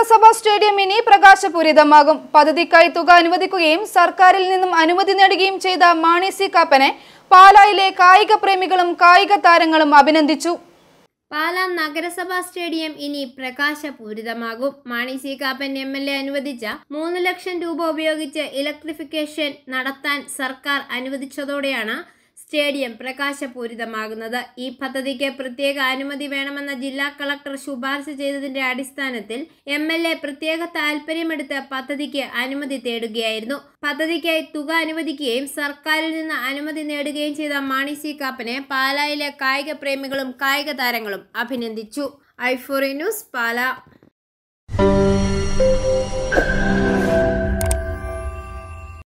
നഗരസഭാ സ്റ്റേഡിയം ഇനി പ്രകാശപൂരിതമാകും പദ്ധതിക്കായി തുക അനുവദിക്കുകയും സർക്കാരിൽ നിന്നും അനുമതി നേടുകയും ചെയ്ത മാണി സി കാപ്പനെ പാലായിലെ കായിക പ്രേമികളും കായിക താരങ്ങളും അഭിനന്ദിച്ചു പാലാ നഗരസഭാ സ്റ്റേഡിയം ഇനി പ്രകാശപൂരിതമാകും Mani C Kappan M L A അനുവദിച്ച മൂന്ന് ലക്ഷം രൂപ ഉപയോഗിച്ച് ഇലക്ട്രിഫിക്കേഷൻ നടത്താൻ സർക്കാർ അനുവദിച്ചതോടെയാണ് സ്റ്റേഡിയം പ്രകാശപൂരിതമാകുന്നത് ഈ പദ്ധതിക്ക് പ്രത്യേക അനുമതി വേണമെന്ന ജില്ലാ കളക്ടർ ശുപാർശ ചെയ്തതിന്റെ അടിസ്ഥാനത്തിൽ എം എൽ എ പ്രത്യേക താൽപര്യമെടുത്ത് പദ്ധതിക്ക് അനുമതി തേടുകയായിരുന്നു പദ്ധതിക്കായി തുക അനുവദിക്കുകയും സർക്കാരിൽ നിന്ന് അനുമതി നേടുകയും ചെയ്ത മാണി സി കാപ്പനെ പാലായിലെ കായിക പ്രേമികളും കായിക താരങ്ങളും അഭിനന്ദിച്ചു ഐഫോറി ന്യൂസ് പാല